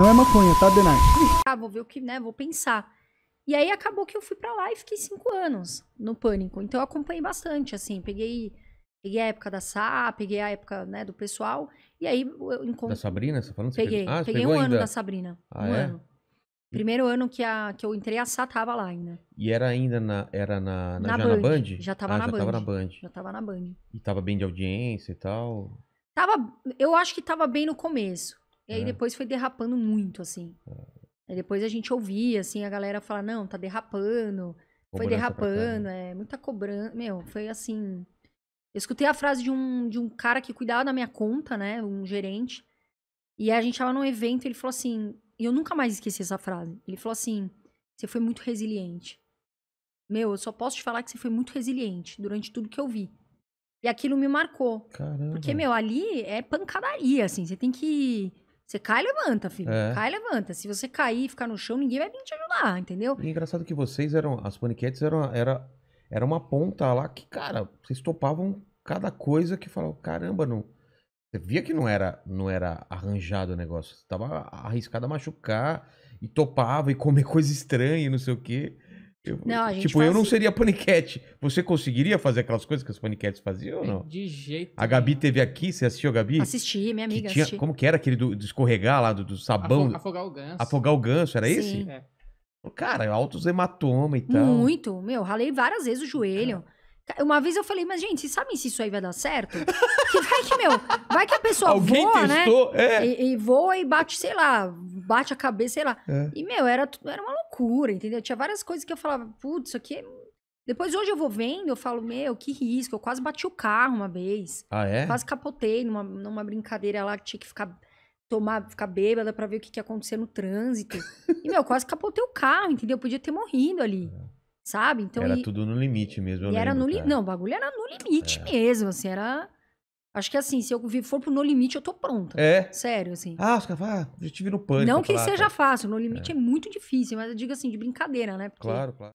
Não é maconha, tá, Denai? Ah, vou ver o que, né? Vou pensar. E aí acabou que eu fui para lá e fiquei cinco anos no pânico. Então eu acompanhei bastante, assim, peguei, peguei a época da Sá, peguei a época né, do pessoal. E aí eu encontrei Da Sabrina, você tá falando? peguei, ah, peguei um ainda? ano da Sabrina. Ah, um é? ano. Primeiro ano que, a, que eu entrei, a Sá tava lá ainda. E era ainda na. Era na, na, na, já Band. na Band. Já tava ah, na já Band. Tava na Band. Já tava na Band. E tava bem de audiência e tal. Tava, eu acho que tava bem no começo. E aí é. depois foi derrapando muito, assim. Aí depois a gente ouvia, assim, a galera falar, não, tá derrapando. Cobrança foi derrapando, é, muita cobrança. Meu, foi assim. Eu escutei a frase de um, de um cara que cuidava da minha conta, né? Um gerente. E a gente tava num evento e ele falou assim. E eu nunca mais esqueci essa frase. Ele falou assim: você foi muito resiliente. Meu, eu só posso te falar que você foi muito resiliente durante tudo que eu vi. E aquilo me marcou. Caramba. Porque, meu, ali é pancadaria, assim. Você tem que você cai e levanta, filho. É. Cai e levanta. Se você cair e ficar no chão, ninguém vai vir te ajudar, entendeu? E é engraçado que vocês eram. As paniquetes eram, era, era uma ponta lá que, cara, vocês topavam cada coisa que falavam, caramba, não. Você via que não era, não era arranjado o negócio. Você tava arriscado a machucar e topava e comer coisa estranha e não sei o quê. Eu, não, tipo, faz... eu não seria paniquete. Você conseguiria fazer aquelas coisas que os paniquetes faziam ou é, não? De jeito. A Gabi teve aqui, você assistiu a Gabi? Assisti, minha amiga. Tinha, assisti. Como que era aquele do, do escorregar lá, do, do sabão? afogar o ganso. Afogar o ganso, era Sim. esse? É. Cara, altos hematoma e tal. Muito, meu, ralei várias vezes o joelho. Cara. Uma vez eu falei, mas gente, vocês sabem se isso aí vai dar certo? que vai que, meu, vai que a pessoa Alguém voa, né? testou, né? É. E, e voa e bate, sei lá, bate a cabeça, sei lá. É. E, meu, era, era uma loucura, entendeu? Tinha várias coisas que eu falava, putz, isso aqui é... Depois, hoje eu vou vendo, eu falo, meu, que risco. Eu quase bati o carro uma vez. Ah, é? Quase capotei numa, numa brincadeira lá que tinha que ficar tomar, ficar bêbada para ver o que, que ia acontecer no trânsito. E, meu, quase capotei o carro, entendeu? Eu podia ter morrido ali. É. Sabe? Então, era e... tudo no limite mesmo. era lembro, no Não, o bagulho era no limite é. mesmo. Assim, era. Acho que assim, se eu for pro No Limite, eu tô pronta. É? Sério, assim. Ah, os caras falam, ah, já tive no pânico. Não que falar, seja tá. fácil, No Limite é. é muito difícil, mas eu digo assim, de brincadeira, né? Porque... Claro, claro.